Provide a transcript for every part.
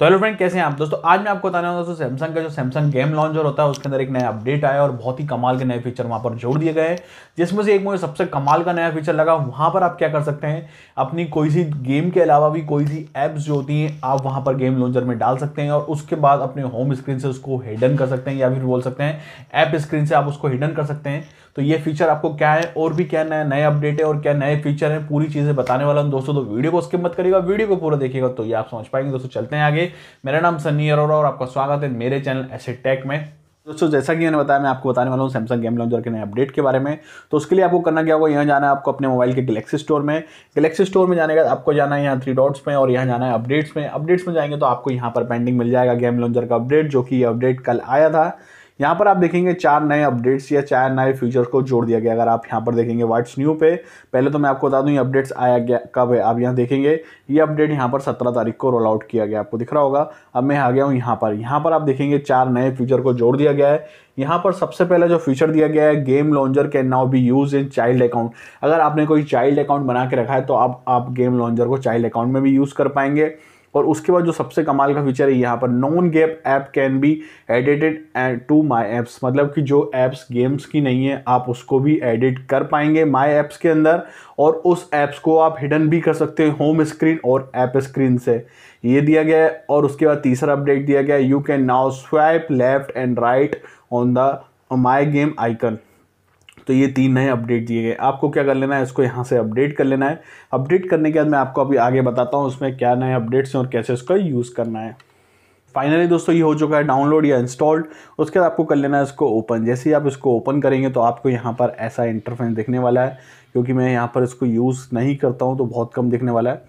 तो hello friend कैसे हैं आप दोस्तों आज मैं आपको बताना दोस्तों सैमसंग का जो सैमसंग गेम लॉन्चर होता है उसके अंदर एक नया अपडेट आया और बहुत ही कमाल के नए फीचर वहाँ पर जोड़ दिए गए जिसमें से एक मुझे सबसे कमाल का नया फीचर लगा वहाँ पर आप क्या कर सकते हैं अपनी कोई सी गेम के अलावा भी कोई सी एप्स जो होती हैं आप वहाँ पर गेम लॉन्चर में डाल सकते हैं और उसके बाद अपने होम स्क्रीन से उसको हिडन कर सकते हैं या फिर बोल सकते हैं ऐप स्क्रीन से आप उसको हिडन कर सकते हैं तो ये फीचर आपको क्या है और भी क्या नया नए अपडेट है और क्या नए फीचर है पूरी चीज़ें बताने वाला हूँ दोस्तों तो वीडियो को उसके मत करेगा वीडियो को पूरा देखिएगा तो ये आप समझ पाएंगे दोस्तों चलते हैं आगे मेरा नाम सनी अरोरा और आपका स्वागत है मेरे चैनल ऐसे टेक में दोस्तों जैसा कि मैंने बताया मैं आपको बताने वाला हूँ सैमसंग गेम लॉन्चर के नए अपडेट के बारे में तो उसके लिए आपको करना क्या होगा यहाँ जाना है आपको अपने मोबाइल के गलेक्सी स्टोर में गलेक्सी स्टोर में जाने का आपको जाना है यहाँ थ्री डॉट्स में और यहाँ जाना है अपडेट्स में अपडेट्स में जाएंगे तो आपको यहाँ पर पेंडिंग मिल जाएगा गेम लॉन्चर का अपडेट जो कि अपडेट कल आया था यहाँ पर आप देखेंगे चार नए अपडेट्स या चार नए फीचर्स को जोड़ दिया गया अगर आप यहाँ पर देखेंगे व्हाट्स न्यू पे पहले तो मैं आपको बता दूँ ये अपडेट्स आया गया कब है आप यहाँ देखेंगे ये अपडेट यहाँ पर सत्रह तारीख को रोल आउट किया गया आपको दिख रहा होगा अब मैं आ गया हूँ यहाँ पर यहाँ पर आप देखेंगे चार नए फीचर को जोड़ दिया गया है यहाँ पर सबसे पहले जो फीचर दिया गया है game launcher can now be use in child account अगर आपने कोई चाइल्ड अकाउंट बना के रखा है तो आप आप गेम लॉन्जर को चाइल्ड अकाउंट में भी यूज़ कर पाएंगे और उसके बाद जो सबसे कमाल का फीचर है यहाँ पर non game app can be edited to my apps मतलब कि जो ऐप्स गेम्स की नहीं है आप उसको भी एडिट कर पाएंगे माई ऐप्स के अंदर और उस ऐप्स को आप हिडन भी कर सकते हैं होम स्क्रीन और ऐप स्क्रीन से ये दिया गया है और उसके बाद तीसरा अपडेट दिया गया है you can now swipe left and right on the my game icon तो ये तीन नए अपडेट दिए गए आपको क्या कर लेना है इसको यहाँ से अपडेट कर लेना है अपडेट करने के बाद मैं आपको अभी आगे बताता हूँ उसमें क्या नए अपडेट्स हैं और कैसे उसका यूज़ करना है फाइनली दोस्तों ये हो चुका है डाउनलोड या इंस्टॉल्ड उसके बाद आपको कर लेना है इसको ओपन जैसे ही आप इसको ओपन करेंगे तो आपको यहाँ पर ऐसा इंटरफेंस दिखने वाला है क्योंकि मैं यहाँ पर इसको यूज़ नहीं करता हूँ तो बहुत कम दिखने वाला है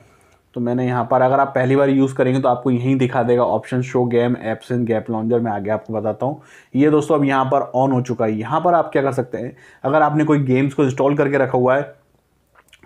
तो मैंने यहाँ पर अगर आप पहली बार यूज़ करेंगे तो आपको यहीं दिखा देगा option show game apps in game launcher मैं आगे आपको बताता हूँ ये दोस्तों अब यहाँ पर ऑन हो चुका है यहाँ पर आप क्या कर सकते हैं अगर आपने कोई गेम्स को इंस्टॉल करके रखा हुआ है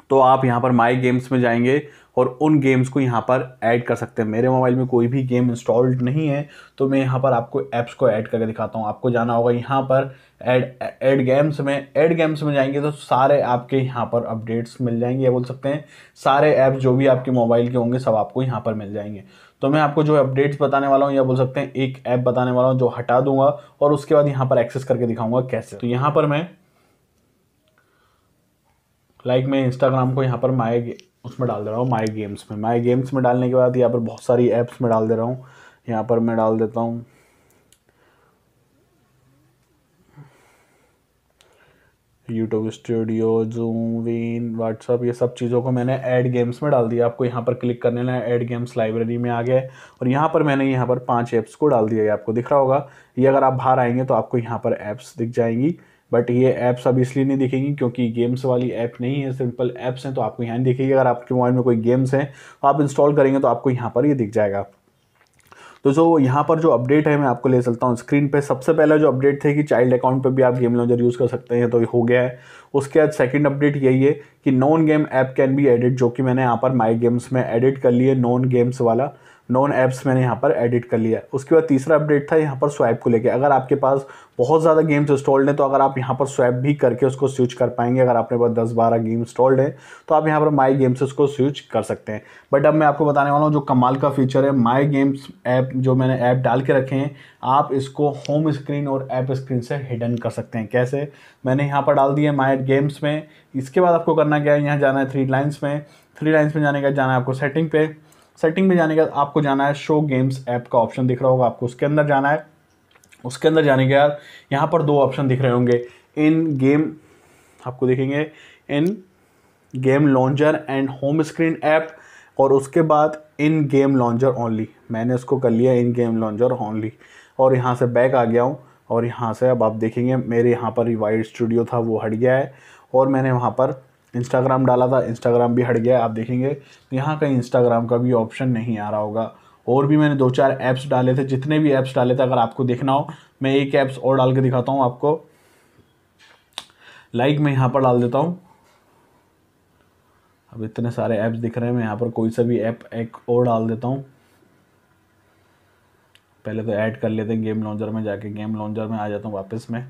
तो आप यहाँ पर माई गेम्स में जाएंगे और उन गेम्स को यहाँ पर ऐड कर सकते हैं मेरे मोबाइल में कोई भी गेम इंस्टॉल्ड नहीं है तो मैं यहाँ पर आपको ऐप्स को ऐड करके दिखाता हूँ आपको जाना होगा यहाँ पर एड एड गेम्स में एड गेम्स में जाएंगे तो सारे आपके यहाँ पर अपडेट्स मिल जाएंगे या बोल सकते हैं सारे ऐप्स जो भी आपके मोबाइल के होंगे सब आपको यहाँ पर मिल जाएंगे तो मैं आपको जो अपडेट्स बताने वाला हूँ या बोल सकते हैं एक ऐप बताने वाला हूँ जो हटा दूंगा और उसके बाद यहाँ पर एक्सेस करके दिखाऊंगा कैसे तो यहाँ पर मैं लाइक like मैं इंस्टाग्राम को यहाँ पर माई उसमें डाल दे रहा हूँ माई गेम्स में माई गेम्स में डालने के बाद यहाँ पर बहुत सारी ऐप्स में डाल दे रहा हूँ यहाँ पर मैं डाल देता हूँ यूट्यूब स्टूडियो जूम वीन व्हाट्सअप ये सब चीज़ों को मैंने ऐड गेम्स में डाल दिया आपको यहाँ पर क्लिक करने लेना ऐड गेम्स लाइब्रेरी में आ गए और यहाँ पर मैंने यहाँ पर पांच ऐप्स को डाल दिया ये आपको दिख रहा होगा ये अगर आप बाहर आएंगे तो आपको यहाँ पर ऐप्स दिख जाएंगी बट ये ऐप्स अब इसलिए नहीं दिखेंगी क्योंकि गेम्स वाली ऐप नहीं है सिंपल ऐप्स हैं तो आपको यहाँ नहीं दिखेगी अगर आपके मोबाइल में कोई गेम्स हैं तो आप इंस्टॉल करेंगे तो आपको यहाँ पर ये दिख जाएगा तो जो यहाँ पर जो अपडेट है मैं आपको ले चलता हूँ स्क्रीन पे सबसे पहला जो अपडेट थे कि चाइल्ड अकाउंट पे भी आप गेम लॉन्चर यूज़ कर सकते हैं तो हो गया है उसके बाद सेकंड अपडेट यही है कि non game app can be edit जो कि मैंने यहाँ पर माई गेम्स में एडिट कर लिए नॉन गेम्स वाला नॉन ऐप्स मैंने यहाँ पर एडिट कर लिया उसके बाद तीसरा अपडेट था यहाँ पर स्वैप को लेकर अगर आपके पास बहुत ज़्यादा गेम्स इंस्टॉल्ड हैं तो अगर आप यहाँ पर स्वैप भी करके उसको स्विच कर पाएंगे अगर आपके पास दस बारह गेम इंस्टॉल्ड हैं तो आप यहाँ पर माई गेम्स उसको स्विच कर सकते हैं बट अब मैं आपको बताने वाला हूँ जो कमाल का फीचर है माई गेम्स ऐप जो मैंने ऐप डाल के रखे हैं आप इसको होम स्क्रीन और ऐप स्क्रीन से हिडन कर सकते हैं कैसे मैंने यहाँ पर डाल दिया माई गेम्स में इसके बाद आपको करना क्या है यहाँ जाना है थ्री लाइन्स में थ्री लाइन्स में जाने का जाना है आपको सेटिंग पे सेटिंग में जाने के बाद आपको जाना है शो गेम्स ऐप का ऑप्शन दिख रहा होगा आपको उसके अंदर जाना है उसके अंदर जाने के बाद यहाँ पर दो ऑप्शन दिख रहे होंगे इन गेम आपको देखेंगे in game launcher and home screen app और उसके बाद इन गेम लॉन्चर ओनली मैंने उसको कर लिया इन गेम लॉन्चर ओनली और यहाँ से बैक आ गया हूँ और यहाँ से अब आप देखेंगे मेरे यहाँ पर वाइड स्टूडियो था वो हट गया है और मैंने वहाँ पर इंस्टाग्राम डाला था इंस्टाग्राम भी हट गया आप देखेंगे यहाँ कहीं इंस्टाग्राम का भी ऑप्शन नहीं आ रहा होगा और भी मैंने दो चार ऐप्स डाले थे जितने भी ऐप्स डाले थे अगर आपको देखना हो मैं एक ऐप्स और डाल के दिखाता हूँ आपको लाइक मैं यहाँ पर डाल देता हूँ अब इतने सारे ऐप्स दिख रहे हैं मैं यहाँ पर कोई सा भी ऐप एक और डाल देता हूँ पहले तो ऐड कर लेते हैं गेम लॉन्चर में जाके गेम लॉन्चर में आ जाता हूँ वापस में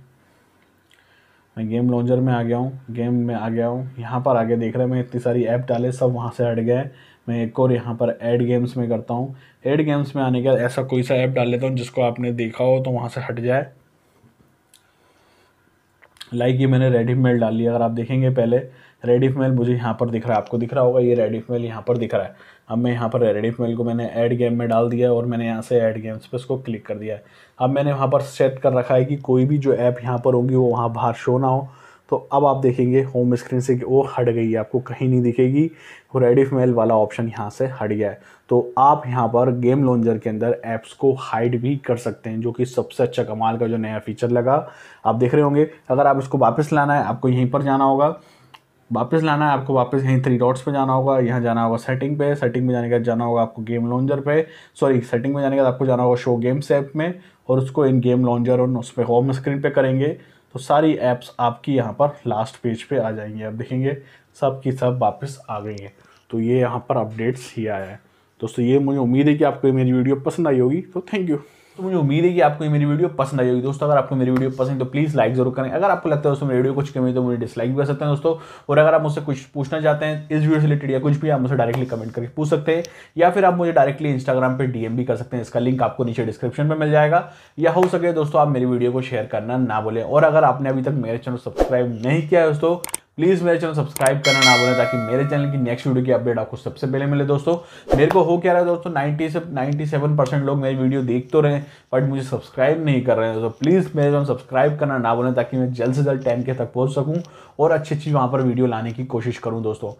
मैं गेम लॉन्चर में आ गया हूँ गेम में आ गया हूँ यहाँ पर आगे देख रहे हैं मैं इतनी सारी ऐप डाले सब वहाँ से हट गए मैं एक और यहाँ पर एड गेम्स में करता हूँ एड गेम्स में आने के बाद ऐसा कोई सा ऐप डाल लेता हूँ जिसको आपने देखा हो तो वहाँ से हट जाए लाइक ये मैंने रेडीमेड डाल लिया अगर आप देखेंगे पहले रेडी फीमेल मुझे यहाँ पर दिख रहा है आपको दिख रहा होगा ये रेडी फीमेल यहाँ पर दिख रहा है अब मैं यहाँ पर रेडी फीमेल को मैंने ऐड गेम में डाल दिया और मैंने यहाँ से ऐड गेम्स पर उसको क्लिक कर दिया है अब मैंने वहाँ पर सेट कर रखा है कि कोई भी जो ऐप यहाँ पर होंगी वो वहाँ बाहर शो ना हो तो अब आप देखेंगे होम स्क्रीन से कि वो हट गई है आपको कहीं नहीं दिखेगी वो रेडी मेल वाला ऑप्शन यहाँ से हट गया है तो आप यहाँ पर गेम लॉन्जर के अंदर ऐप्स को हाइड भी कर सकते हैं जो कि सबसे अच्छा कमाल का जो नया फीचर लगा आप देख रहे होंगे अगर आप इसको वापस लाना है आपको यहीं पर जाना होगा वापस लाना है आपको वापस यहीं थ्री डॉट्स पे जाना होगा यहाँ जाना होगा सेटिंग पे सेटिंग में जाने के बाद जाना होगा आपको गेम लॉन्जर पे सॉरी सेटिंग में जाने के बाद आपको जाना होगा शो गेम्स ऐप में और उसको इन गेम लॉन्जर और उस पर होम स्क्रीन पे करेंगे तो सारी ऐप्स आपकी यहाँ पर लास्ट पेज पे आ जाएंगी आप देखेंगे सब की सब वापस आ गई हैं तो ये यहाँ पर अपडेट्स ही आया है दोस्तों ये मुझे उम्मीद है कि आपको मेरी वीडियो पसंद आई होगी तो थैंक यू तो मुझे उम्मीद है कि आपको ये मेरी वीडियो पसंद आई होगी दोस्तों अगर आपको मेरी वीडियो पसंद तो प्लीज़ लाइक जरूर करें अगर आपको लगता है दोस्तों मेरी वीडियो कुछ कमी तो मुझे डिसलाइक भी कर सकते हैं दोस्तों और अगर आप मुझसे कुछ पूछना चाहते हैं इस वीडियो से रिलेटेड या कुछ भी आप मुझे डायरेक्टली कमेंट करके पूछ सकते हैं या फिर आप मुझे डायरेक्टली इंस्टाग्राम पर डीएम भी कर सकते हैं इसका लिंक आपको नीचे डिस्क्रिप्शन में मिल जाएगा या हो सके दोस्तों आप मेरी वीडियो को शेयर करना ना बोले और अगर आपने अभी तक मेरे चैनल सब्सक्राइब नहीं किया है दोस्तों प्लीज़ मेरे चैनल सब्सक्राइब करना ना बोले ताकि मेरे चैनल की नेक्स्ट वीडियो की अपडेट आपको सबसे पहले मिले दोस्तों मेरे को हो क्या रहा है दोस्तों नाइन्टी से 97 सेवन परसेंट लोग मेरी वीडियो देख तो रहे हैं बट मुझे सब्सक्राइब नहीं कर रहे हैं दोस्तों प्लीज़ मेरे चैनल सब्सक्राइब करना ना बोले ताकि मैं जल्द से जल्द टेन के तक पहुँच सकूँ और अच्छी अच्छी वहाँ पर वीडियो लाने की कोशिश करूँ दोस्तों